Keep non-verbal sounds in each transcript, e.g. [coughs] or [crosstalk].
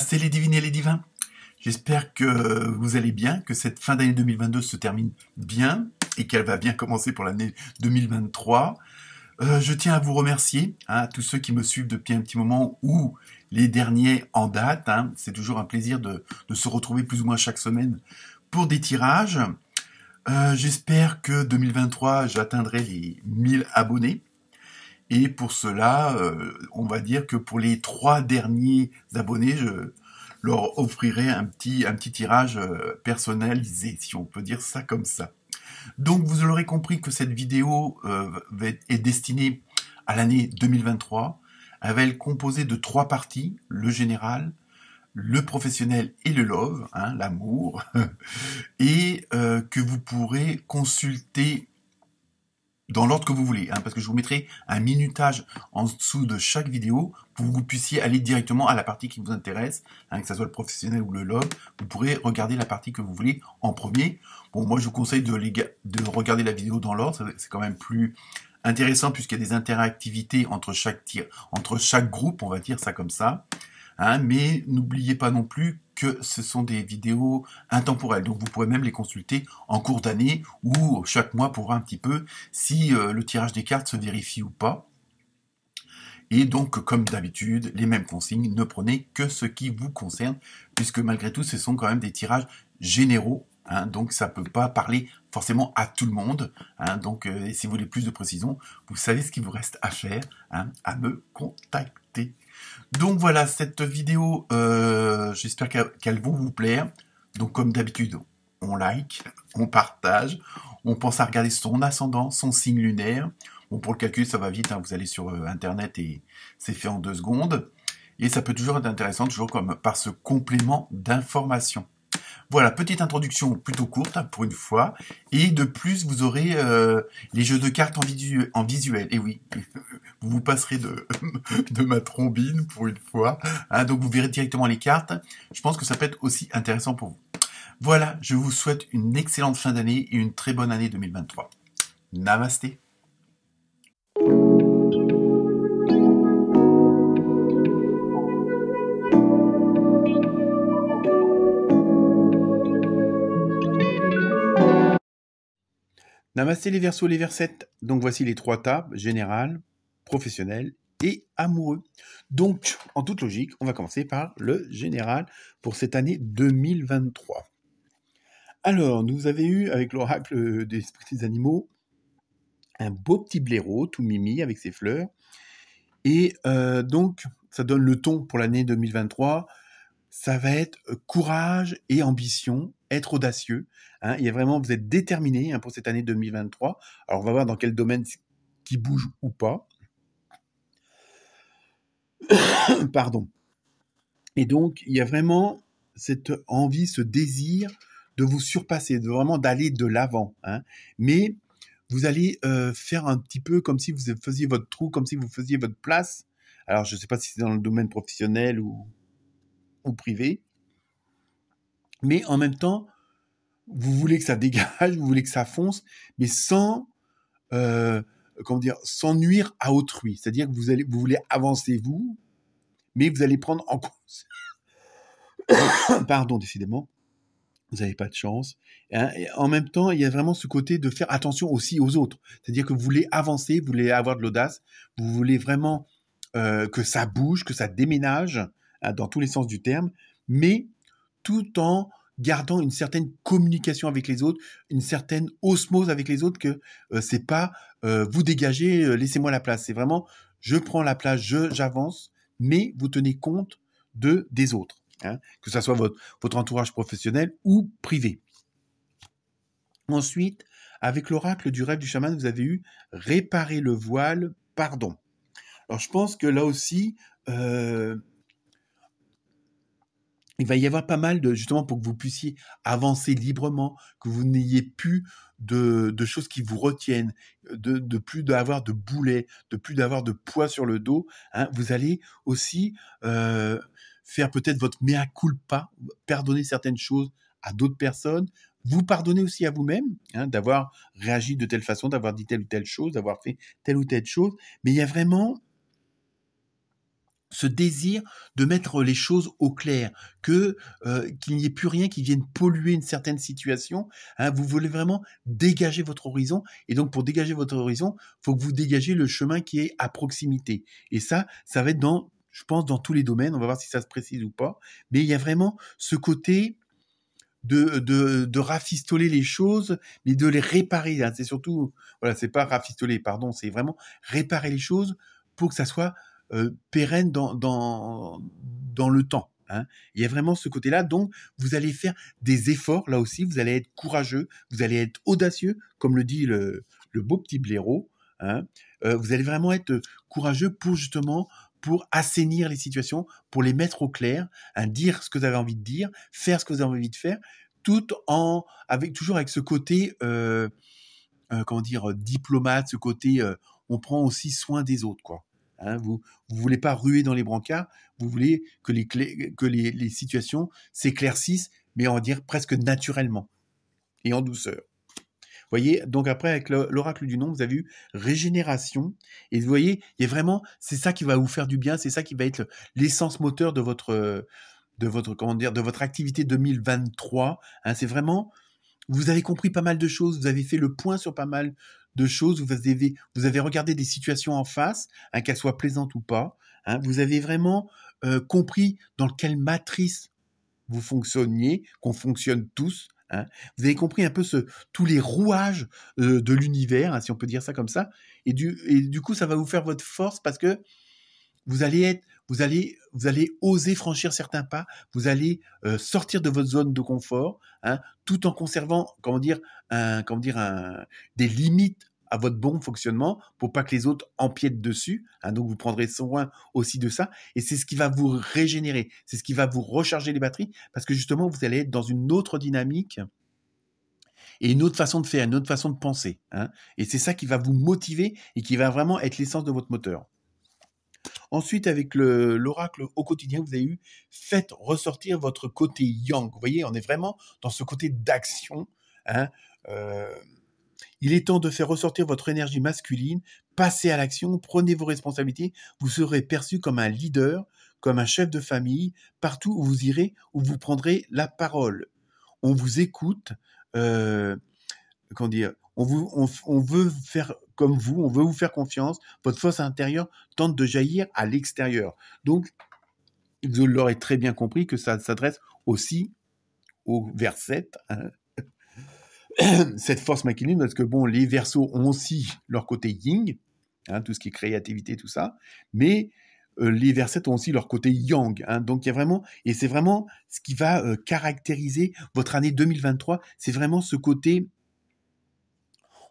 C'est les divines et les divins. J'espère que vous allez bien, que cette fin d'année 2022 se termine bien et qu'elle va bien commencer pour l'année 2023. Euh, je tiens à vous remercier, hein, à tous ceux qui me suivent depuis un petit moment ou les derniers en date. Hein. C'est toujours un plaisir de, se retrouver plus ou moins chaque semaine pour des tirages. Euh, j'espère que 2023, j'atteindrai les 1000 abonnés. Et pour cela, euh, on va dire que pour les trois derniers abonnés, je leur offrirai un petit, un petit tirage euh, personnalisé, si on peut dire ça comme ça. Donc vous aurez compris que cette vidéo euh, est destinée à l'année 2023. Elle va être composée de trois parties, le général, le professionnel et le love, hein, l'amour, [laughs] et que vous pourrez consulter dans l'ordre que vous voulez, hein, parce que je vous mettrai un minutage en dessous de chaque vidéo pour que vous puissiez aller directement à la partie qui vous intéresse, hein, que ce soit le professionnel ou le log, vous pourrez regarder la partie que vous voulez en premier. Bon, moi je vous conseille de, de regarder la vidéo dans l'ordre, c'est quand même plus intéressant puisqu'il y a des interactivités entre chaque tir, entre chaque groupe, on va dire ça comme ça. Hein, mais n'oubliez pas non plus que ce sont des vidéos intemporelles. Donc vous pourrez même les consulter en cours d'année ou chaque mois pour voir un petit peu si euh, le tirage des cartes se vérifie ou pas. Et donc, comme d'habitude, les mêmes consignes, ne prenez que ce qui vous concerne, puisque malgré tout, ce sont quand même des tirages généraux, hein. donc ça ne peut pas parler forcément à tout le monde. Hein. donc, euh, si vous voulez plus de précision, vous savez ce qu'il vous reste à faire, hein, à me contacter. Donc voilà, cette vidéo, euh, j'espère qu'elle va vous plaire. Donc comme d'habitude, on like, on partage, on pense à regarder son ascendant, son signe lunaire. Bon, pour le calcul, ça va vite, hein, vous allez sur euh, Internet et c'est fait en deux secondes. Et ça peut toujours être intéressant, toujours comme par ce complément d'information. Voilà, petite introduction plutôt courte hein, pour une fois. Et de plus, vous aurez euh, les jeux de cartes en, visuel. Et oui, [laughs] vous vous passerez [laughs] de, ma trombine pour une fois. Hein, donc vous verrez directement les cartes. Je pense que ça peut être aussi intéressant pour vous. Voilà, je vous souhaite une excellente fin d'année et une très bonne année 2023. Namasté. Namasté les versos, les versets. Donc voici les trois tables, général, professionnel et amoureux. Donc, en toute logique, on va commencer par le général pour cette année 2023. Alors, nous avons eu avec l'oracle des esprits des animaux un beau petit blaireau tout mimi avec ses fleurs. Et euh, donc, ça donne le ton pour l'année 2023 ça va être courage et ambition, être audacieux. Hein. il y a vraiment, vous êtes déterminé hein, pour cette année 2023. Alors, on va voir dans quel domaine qui bouge ou pas. [coughs] Pardon. Et donc, il y a vraiment cette envie, ce désir de vous surpasser, de vraiment d'aller de l'avant. Hein. Mais vous allez faire un petit peu comme si vous faisiez votre trou, comme si vous faisiez votre place. Alors, je ne sais pas si c'est dans le domaine professionnel ou ou privé. Mais en même temps, vous voulez que ça dégage, vous voulez que ça fonce, mais sans, euh, comment dire, sans nuire à autrui. C'est-à-dire que vous, allez, vous voulez avancer vous, mais vous allez prendre en compte. [coughs] Pardon, décidément vous n'avez pas de chance. Hein, en même temps, il y a vraiment ce côté de faire attention aussi aux autres. C'est-à-dire que vous voulez avancer, vous voulez avoir de l'audace, vous voulez vraiment euh, que ça bouge, que ça déménage, dans tous les sens du terme, mais tout en gardant une certaine communication avec les autres, une certaine osmose avec les autres, que ce euh, c'est pas euh, vous dégagez, euh, laissez-moi la place. C'est vraiment je prends la place, j'avance, mais vous tenez compte de des autres, hein, que ce soit votre, votre entourage professionnel ou privé. Ensuite, avec l'oracle du rêve du chaman, vous avez eu réparer le voile, pardon. Alors je pense que là aussi, il va y avoir pas mal de justement pour que vous puissiez avancer librement, que vous n'ayez plus de, choses qui vous retiennent, euh, de, plus d'avoir de boulets, de plus d'avoir de poids sur le dos. Hein. Vous allez aussi euh, faire peut-être votre mea culpa, pardonner certaines choses à d'autres personnes, vous pardonnez aussi à vous-même hein, d'avoir réagi de telle façon, d'avoir dit telle ou telle chose, d'avoir fait telle ou telle chose. Mais il y a vraiment ce désir de mettre les choses au clair, que euh, qu'il n'y ait plus rien qui vienne polluer une certaine situation. Hein. vous voulez vraiment dégager votre horizon, et donc pour dégager votre horizon, faut que vous dégagez le chemin qui est à proximité. Et ça, ça va être dans, je pense, dans tous les domaines. On va voir si ça se précise ou pas. Mais il y a vraiment ce côté de, de, de, rafistoler les choses, mais de les réparer. Hein. C'est surtout, voilà, c'est pas rafistoler, pardon, c'est vraiment réparer les choses pour que ça soit euh, pérenne dans, dans, le temps. Hein. Il y a vraiment ce côté-là. Donc, vous allez faire des efforts là aussi. Vous allez être courageux, vous allez être audacieux, comme le dit le, beau petit blaireau. Hein. Euh, vous allez vraiment être courageux pour justement pour assainir les situations, pour les mettre au clair, hein, dire ce que vous avez envie de dire, faire ce que vous avez envie de faire, tout en avec toujours avec ce côté euh, comment dire diplomate, ce côté on prend aussi soin des autres quoi. Hein, vous ne voulez pas ruer dans les brancards, vous voulez que les, clés, que les, situations s'éclaircissent, mais on va dire presque naturellement et en douceur. Vous voyez, donc après, avec l'oracle du nom, vous avez eu régénération. Et vous voyez, il est vraiment, c'est ça qui va vous faire du bien, c'est ça qui va être l'essence moteur de votre, de votre, comment dire, de votre activité 2023. Hein, c'est vraiment, vous avez compris pas mal de choses, vous avez fait le point sur pas mal de choses, vous avez, vous avez regardé des situations en face, hein, qu'elles soient plaisantes ou pas, hein, vous avez vraiment euh, compris dans quelle matrice vous fonctionniez, qu'on fonctionne tous, hein. vous avez compris un peu ce, tous les rouages euh, de l'univers, si on peut dire ça comme ça. et du coup, ça va vous faire votre force parce que vous allez être, vous allez, vous allez oser franchir certains pas, vous allez euh, sortir de votre zone de confort, hein, tout en conservant, comment dire, un, comment dire, des limites à votre bon fonctionnement pour pas que les autres empiètent dessus. Hein. donc vous prendrez soin aussi de ça. Et c'est ce qui va vous régénérer, c'est ce qui va vous recharger les batteries, parce que justement, vous allez être dans une autre dynamique et une autre façon de faire, une autre façon de penser. Hein. Et c'est ça qui va vous motiver et qui va vraiment être l'essence de votre moteur. Ensuite, avec l'oracle au quotidien, vous avez eu faites ressortir votre côté yang. Vous voyez, on est vraiment dans ce côté d'action. Hein. Euh, il est temps de faire ressortir votre énergie masculine, passez à l'action, prenez vos responsabilités, vous serez perçu comme un leader, comme un chef de famille, partout où vous irez, où vous prendrez la parole. On vous écoute, euh, comment dire, on, vous, on veut faire comme vous, on veut vous faire confiance, votre force intérieure tente de jaillir à l'extérieur. Donc, vous l'aurez très bien compris que ça s'adresse aussi au verset, hein, [coughs] cette force masculine, parce que bon, les versos ont aussi leur côté yin, hein, tout ce qui est créativité, tout ça, mais euh, les versets ont aussi leur côté yang. Hein. donc il y a vraiment, et c'est vraiment ce qui va euh, caractériser votre année 2023, c'est vraiment ce côté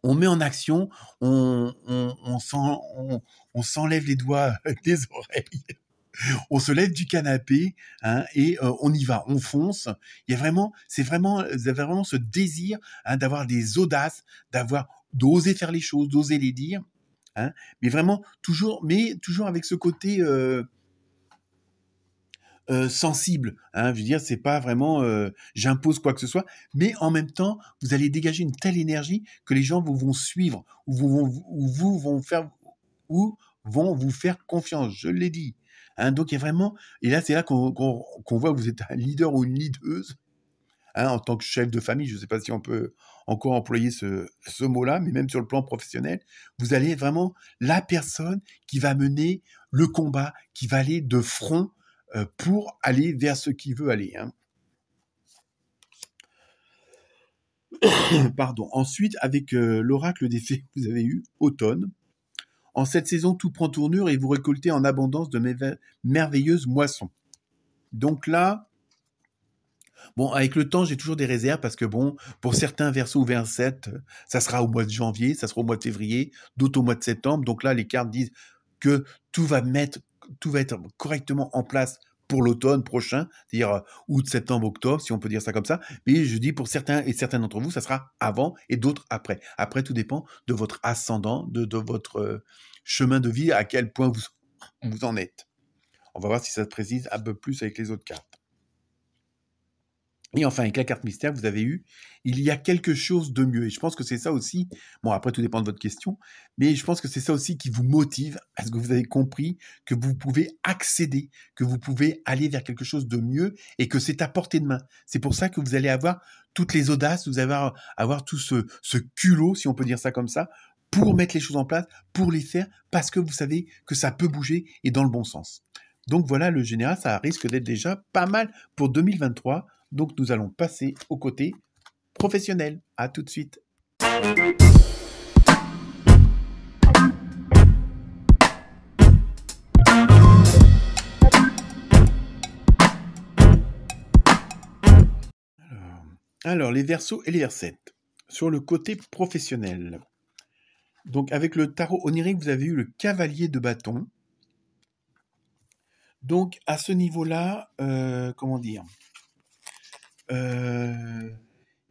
on met en action, on, on s'enlève les doigts [laughs] des oreilles on se lève du canapé hein, et euh, on y va, on fonce. Il y a vraiment, c'est vraiment, vraiment ce désir hein, d'avoir des audaces, d'avoir d'oser faire les choses, d'oser les dire, hein. mais vraiment toujours, mais toujours avec ce côté euh, euh, sensible. Hein, je veux dire, c'est pas vraiment euh, j'impose quoi que ce soit, mais en même temps, vous allez dégager une telle énergie que les gens vous vont suivre ou vous vont, vous faire ou vont vous faire confiance. Je l'ai dit. Hein. donc il y vraiment et là c'est là qu'on voit que vous êtes un leader ou une leaduse. Hein, en tant que chef de famille, je ne sais pas si on peut encore employer ce, mot-là, mais même sur le plan professionnel, vous allez vraiment la personne qui va mener le combat, qui va aller de front euh, pour aller vers ce qui veut aller. Hein. [coughs] Pardon. Ensuite, avec euh, l'oracle des fées, vous avez eu automne. En cette saison, tout prend tournure et vous récoltez en abondance de merveilleuses moissons. Donc là, bon, avec le temps, j'ai toujours des réserves parce que bon, pour certains versos ou 27, ça sera au mois de janvier, ça sera au mois de février, d'autres au mois de septembre. Donc là, les cartes disent que tout va mettre tout va être correctement en place pour l'automne prochain, c'est-à-dire euh, août, septembre, octobre, si on peut dire ça comme ça. Mais je dis pour certains et certains d'entre vous, ça sera avant et d'autres après. Après, tout dépend de votre ascendant, de, votre euh, chemin de vie, à quel point vous, vous en êtes. On va voir si ça se précise un peu plus avec les autres cartes. Et enfin, avec la carte mystère, vous avez eu, il y a quelque chose de mieux. Et je pense que c'est ça aussi, bon après tout dépend de votre question, mais je pense que c'est ça aussi qui vous motive à ce que vous avez compris que vous pouvez accéder, que vous pouvez aller vers quelque chose de mieux et que c'est à portée de main. C'est pour ça que vous allez avoir toutes les audaces, vous allez avoir, tout ce, ce culot, si on peut dire ça comme ça, pour mettre les choses en place, pour les faire, parce que vous savez que ça peut bouger et dans le bon sens. Donc voilà, le général, ça risque d'être déjà pas mal pour 2023. Donc nous allons passer au côté professionnel. A tout de suite. Alors, les versos et les R7. Sur le côté professionnel. Donc, avec le tarot onirique, vous avez eu le cavalier de bâton. Donc, à ce niveau-là, euh, comment dire euh,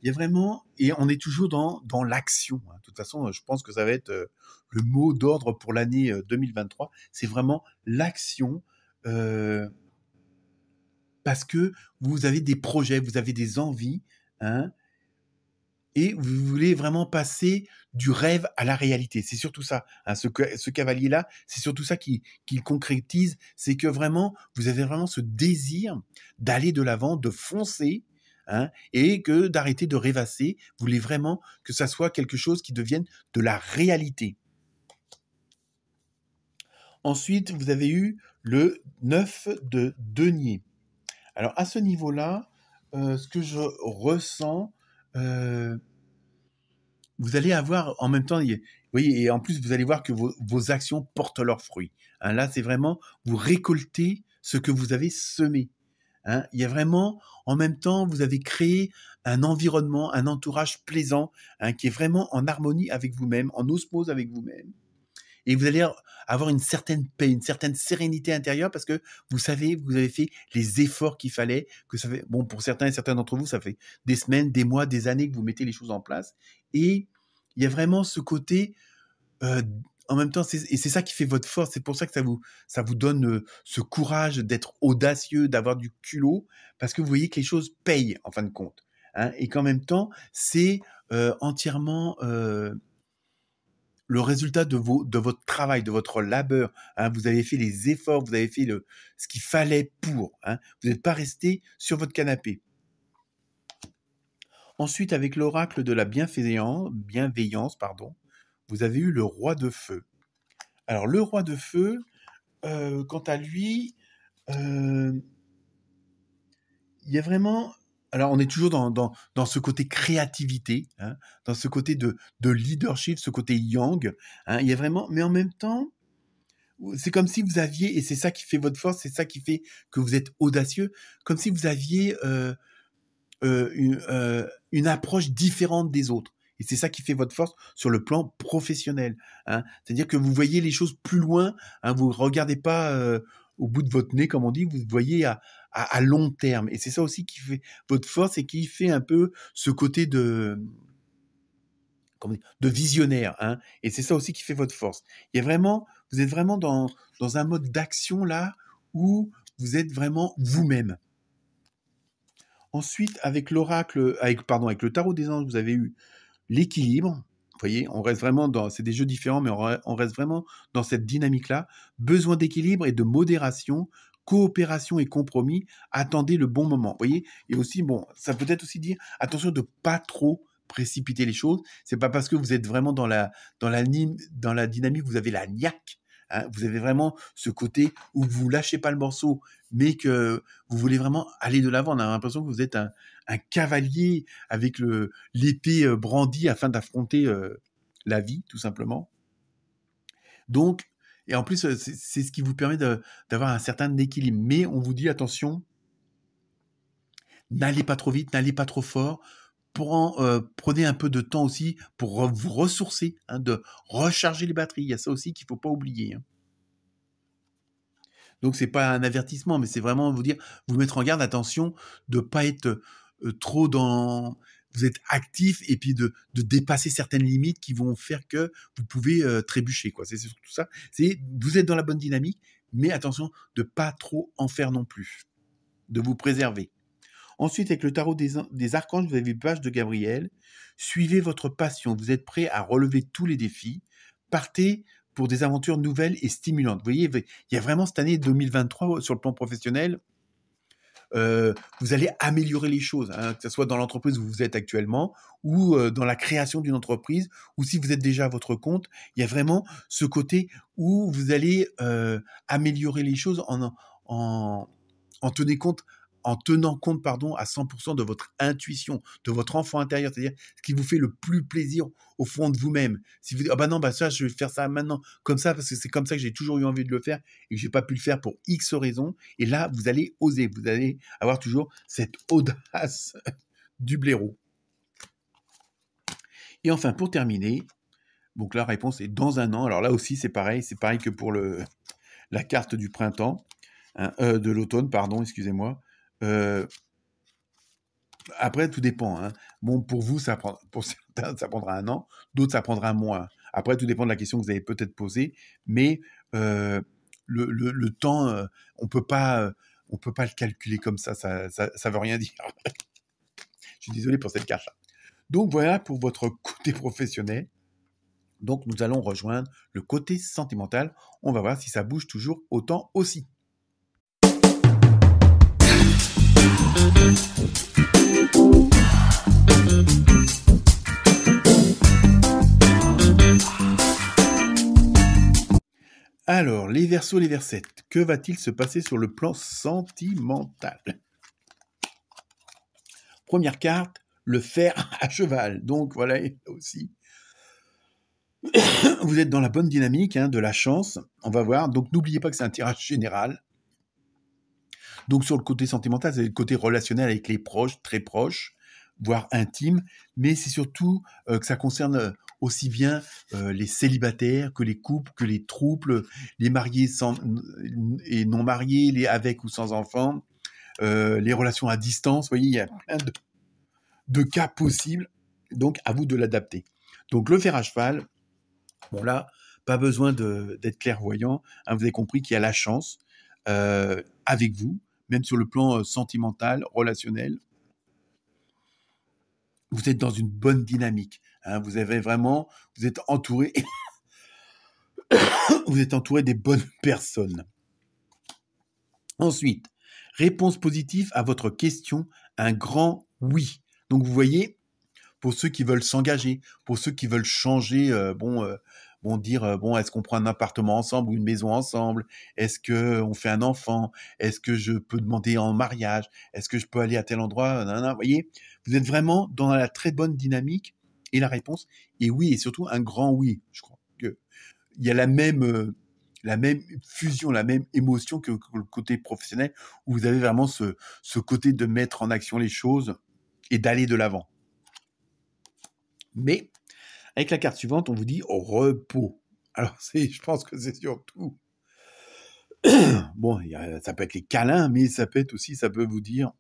il y a vraiment, et on est toujours dans, dans l'action. Hein. De toute façon, je pense que ça va être euh, le mot d'ordre pour l'année 2023. Euh, c'est vraiment l'action. parce que vous avez des projets, vous avez des envies, hein, et vous voulez vraiment passer du rêve à la réalité. C'est surtout ça. Hein. ce, ce cavalier-là, c'est surtout ça qui, qui concrétise. C'est que vraiment, vous avez vraiment ce désir d'aller de l'avant, de foncer, Hein, et que d'arrêter de rêvasser. Vous voulez vraiment que ça soit quelque chose qui devienne de la réalité. Ensuite, vous avez eu le 9 de denier. Alors à ce niveau-là, euh, ce que je ressens, euh, vous allez avoir en même temps, et en plus vous allez voir que vos, actions portent leurs fruits. Hein. là, c'est vraiment vous récoltez ce que vous avez semé. Hein. Il y a vraiment, en même temps, vous avez créé un environnement, un entourage plaisant, hein, qui est vraiment en harmonie avec vous-même, en osmose avec vous-même. Et vous allez avoir une certaine paix, une certaine sérénité intérieure parce que vous savez, vous avez fait les efforts qu'il fallait, que ça fait, bon, pour certains et certains d'entre vous, ça fait des semaines, des mois, des années que vous mettez les choses en place. Et il y a vraiment ce côté, euh, en même temps, et c'est ça qui fait votre force. C'est pour ça que ça vous, ça vous donne euh, ce courage d'être audacieux, d'avoir du culot, parce que vous voyez que les choses payent en fin de compte. Hein, et qu'en même temps, c'est euh, entièrement euh, le résultat de, vos, de votre travail, de votre labeur. Hein. vous avez fait les efforts, vous avez fait ce qu'il fallait pour. Hein. vous n'êtes pas resté sur votre canapé. Ensuite, avec l'oracle de la bienveillance, bienveillance pardon, vous avez eu le roi de feu. Alors le roi de feu, euh, quant à lui, euh, il y a vraiment... Alors on est toujours dans, ce côté créativité, hein, dans ce côté de, leadership, ce côté yang. Hein, il y vraiment... Mais en même temps, c'est comme si vous aviez, et c'est ça qui fait votre force, c'est ça qui fait que vous êtes audacieux, comme si vous aviez euh, une approche différente des autres et c'est ça qui fait votre force sur le plan professionnel. Hein. C'est-à-dire que vous voyez les choses plus loin. Hein, vous ne regardez pas euh, au bout de votre nez, comme on dit. Vous voyez à, long terme. Et c'est ça aussi qui fait votre force et qui fait un peu ce côté de de visionnaire. Hein. Et c'est ça aussi qui fait votre force. Il y vraiment, vous êtes vraiment dans, un mode d'action là où vous êtes vraiment vous-même. Ensuite, avec l'oracle, pardon, avec le tarot des anges, vous avez eu l'équilibre. Vous voyez, on reste vraiment dans, c'est des jeux différents, mais on, reste vraiment dans cette dynamique-là. Besoin d'équilibre et de modération, coopération et compromis. Attendez le bon moment. Vous voyez, et aussi, bon, ça peut être aussi dire attention de pas trop précipiter les choses. C'est pas parce que vous êtes vraiment dans la, dans dans la dynamique, vous avez la niaque ah, vous avez vraiment ce côté où vous lâchez pas le morceau, mais que vous voulez vraiment aller de l'avant. On a l'impression que vous êtes un, cavalier avec le l'épée euh, brandie afin d'affronter euh, la vie, tout simplement. Donc, et en plus, euh, c'est ce qui vous permet d'avoir un certain équilibre. Mais on vous dit attention, n'allez pas trop vite, n'allez pas trop fort. Euh, prenez un peu de temps aussi pour vous ressourcer, hein, de recharger les batteries. Il y a ça aussi qu'il ne faut pas oublier. Hein. Donc, Donc n'est pas un avertissement, mais c'est vraiment vous dire, vous mettre en garde, attention de pas être euh, trop dans, vous êtes actif et puis de, dépasser certaines limites qui vont faire que vous pouvez euh, trébucher C'est surtout ça. vous êtes dans la bonne dynamique, mais attention de pas trop en faire non plus, de vous préserver. Ensuite, avec le tarot des, archanges, vous avez page de Gabriel. Suivez votre passion. Vous êtes prêt à relever tous les défis. Partez pour des aventures nouvelles et stimulantes. Vous voyez, il y a vraiment cette année 2023 euh, sur le plan professionnel. Euh, vous allez améliorer les choses, hein, que ce soit dans l'entreprise où vous êtes actuellement ou euh, dans la création d'une entreprise, ou si vous êtes déjà à votre compte, il y a vraiment ce côté où vous allez améliorer les choses en, en tenant compte en tenant compte pardon, à 100% de votre intuition, de votre enfant intérieur, c'est-à-dire ce qui vous fait le plus plaisir au fond de vous-même. Si vous dites, ah bah non, bah ça, je vais faire ça maintenant, comme ça, parce que c'est comme ça que j'ai toujours eu envie de le faire et que j'ai pas pu le faire pour X raisons, et là, vous allez oser, vous allez avoir toujours cette [laughs] audace du blaireau. Et enfin, pour terminer, donc la réponse est dans un an. Alors là aussi, c'est pareil, c'est pareil que pour le, la carte du printemps, hein, euh, de l'automne, pardon, excusez-moi. Euh, après, tout dépend. Hein. Bon, pour vous, ça [laughs] certains, ça prendra un an, d'autres, ça prendra un mois. Après, tout dépend de la question que vous avez peut-être posée, mais euh, le, temps, euh, on peut pas, on peut pas le calculer comme ça. Ça, ne veut rien [laughs] dire. Je suis désolé pour cette carte. -là. Donc voilà pour votre côté professionnel. Donc nous allons rejoindre le côté sentimental. On va voir si ça bouge toujours autant aussi. Alors, les versos, les versettes, que va-t-il se passer sur le plan sentimental Première carte, le fer à cheval. Donc voilà, aussi, [coughs] vous êtes dans la bonne dynamique hein, de la chance. On va voir. Donc n'oubliez pas que c'est un tirage général. Donc sur le côté sentimental, c'est le côté relationnel avec les proches, très proches, voire intimes. mais c'est surtout euh, que ça concerne euh, aussi bien euh, les célibataires que les couples, que les troubles, les mariés et non mariés, les avec ou sans enfants, les relations à distance. Vous voyez, il y a plein de, cas possibles, donc à vous de l'adapter. Donc le fer à cheval, bon là, pas besoin d'être clairvoyant, hein. vous avez compris qu'il y a la chance avec vous, même sur le plan euh, sentimental, relationnel. Vous êtes dans une bonne dynamique. Hein. vous avez vraiment, vous êtes entouré, [coughs] vous êtes entouré des bonnes [laughs] personnes. Ensuite, réponse positive à votre question, un grand oui. Donc vous voyez, pour ceux qui veulent s'engager, pour ceux qui veulent changer, euh, bon, euh, bon dire euh, bon est-ce qu'on prend un appartement ensemble ou une maison ensemble est-ce que on fait un enfant est-ce que je peux demander en mariage est-ce que je peux aller à tel endroit vous voyez vous êtes vraiment dans la très bonne dynamique et la réponse est oui et surtout un grand oui je crois que il y a la même euh, la même fusion, la même émotion que, le côté professionnel, où vous avez vraiment ce, ce côté de mettre en action les choses et d'aller de l'avant. Mais avec la carte suivante, on vous dit repos. Alors, [laughs] je pense que c'est surtout. [clears throat] bon, ça peut être les câlins, mais ça peut être aussi, ça peut vous dire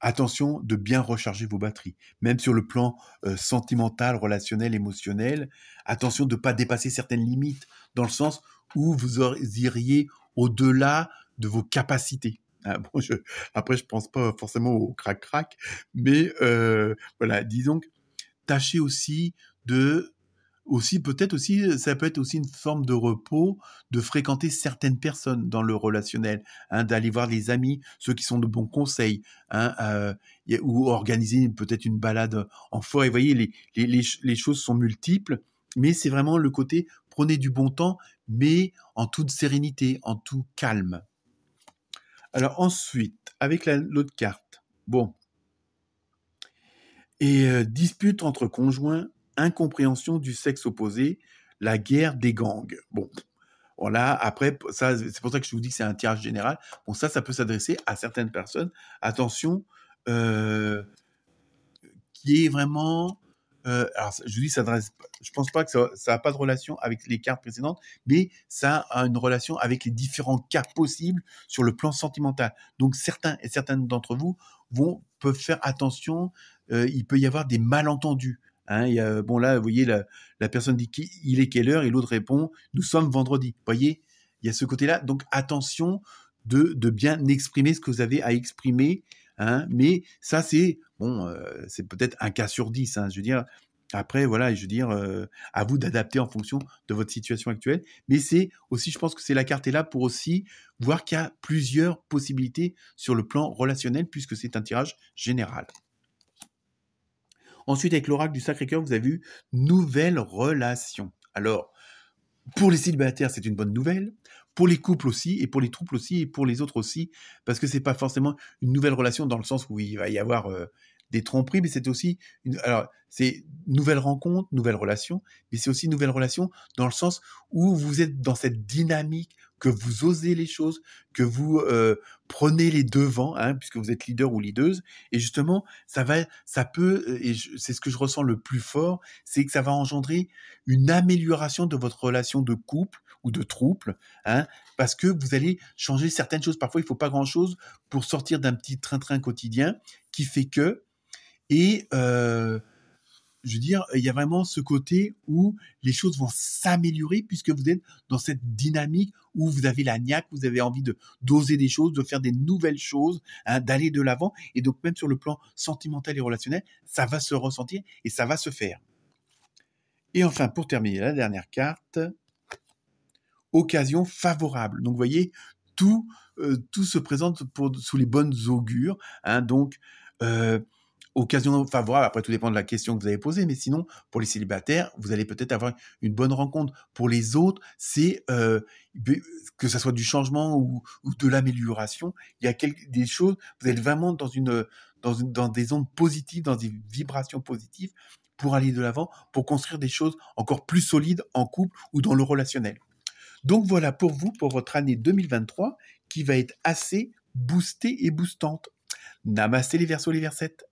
attention de bien recharger vos batteries, même sur le plan euh, sentimental, relationnel, émotionnel. Attention de ne pas dépasser certaines limites, dans le sens où vous iriez au-delà de vos capacités. Après, ah, je, après, je pense pas forcément au crac-crac, mais euh, voilà, disons que tâcher aussi de aussi peut-être aussi ça peut être aussi une forme de repos de fréquenter certaines personnes dans le relationnel hein, d'aller voir les amis ceux qui sont de bons conseils hein, euh, ou organiser peut-être une balade en forêt vous voyez les, les, les, choses sont multiples mais c'est vraiment le côté prenez du bon temps mais en toute sérénité en tout calme alors ensuite avec l'autre carte bon et euh, Dispute entre conjoints, incompréhension du sexe opposé, la guerre des gangs. Bon, voilà, après, ça, c'est pour ça que je vous dis que c'est un tirage général. Bon, ça, ça peut s'adresser à certaines personnes. Attention, euh, qui est vraiment... Euh, alors, je vous dis, je pense pas que ça n'a pas de relation avec les cartes précédentes, mais ça a une relation avec les différents cas possibles sur le plan sentimental. Donc, certains et certaines d'entre vous vont peuvent faire attention euh, il peut y avoir des malentendus. Hein. Euh, bon là, vous voyez, la, personne dit qui, il est quelle heure et l'autre répond nous sommes vendredi. Vous voyez, il y a ce côté-là. Donc attention de, bien exprimer ce que vous avez à exprimer. Hein. mais ça, c'est euh, c'est peut-être un cas sur dix. Hein. je veux dire, après, voilà, je veux dire, à vous d'adapter en fonction de votre situation actuelle. Mais c'est aussi, je pense que c'est la carte est là pour aussi voir qu'il y a plusieurs possibilités sur le plan relationnel puisque c'est un tirage général. Ensuite, avec l'oracle du Sacré-Cœur, vous avez eu nouvelle relation. Alors, pour les célibataires, c'est une bonne nouvelle. Pour les couples aussi, et pour les troupes aussi, et pour les autres aussi, parce que c'est pas forcément une nouvelle relation dans le sens où il va y avoir euh, des tromperies, mais c'est aussi une, alors c'est nouvelle rencontre, nouvelle relation, mais c'est aussi nouvelle relation dans le sens où vous êtes dans cette dynamique que vous osez les choses, que vous euh, prenez les devants, hein, puisque vous êtes leader ou leaderuse. Et justement, ça va, ça peut, euh, et c'est ce que je ressens le plus fort, c'est que ça va engendrer une amélioration de votre relation de couple ou de trouble, hein, parce que vous allez changer certaines choses. Parfois, il faut pas grand-chose pour sortir d'un petit train-train quotidien qui fait que et euh, je veux dire, il y a vraiment ce côté où les choses vont s'améliorer puisque vous êtes dans cette dynamique où vous avez la niaque, vous avez envie de doser des choses, de faire des nouvelles choses, hein, d'aller de l'avant. Et donc, même sur le plan sentimental et relationnel, ça va se ressentir et ça va se faire. Et enfin, pour terminer, la dernière carte, occasion favorable. Donc, vous voyez, tout, euh, tout se présente pour, sous les bonnes augures. Hein. donc, euh, occasion favorable, après tout dépend de la question que vous avez posée, mais sinon, pour les célibataires, vous allez peut-être avoir une bonne rencontre. Pour les autres, c'est euh, que ce soit du changement ou, de l'amélioration, il y a quelques, des choses, vous êtes vraiment dans, une, dans, une, dans des ondes positives, dans des vibrations positives pour aller de l'avant, pour construire des choses encore plus solides en couple ou dans le relationnel. Donc voilà pour vous, pour votre année 2023, qui va être assez boostée et boostante. namaste les versos, les versettes.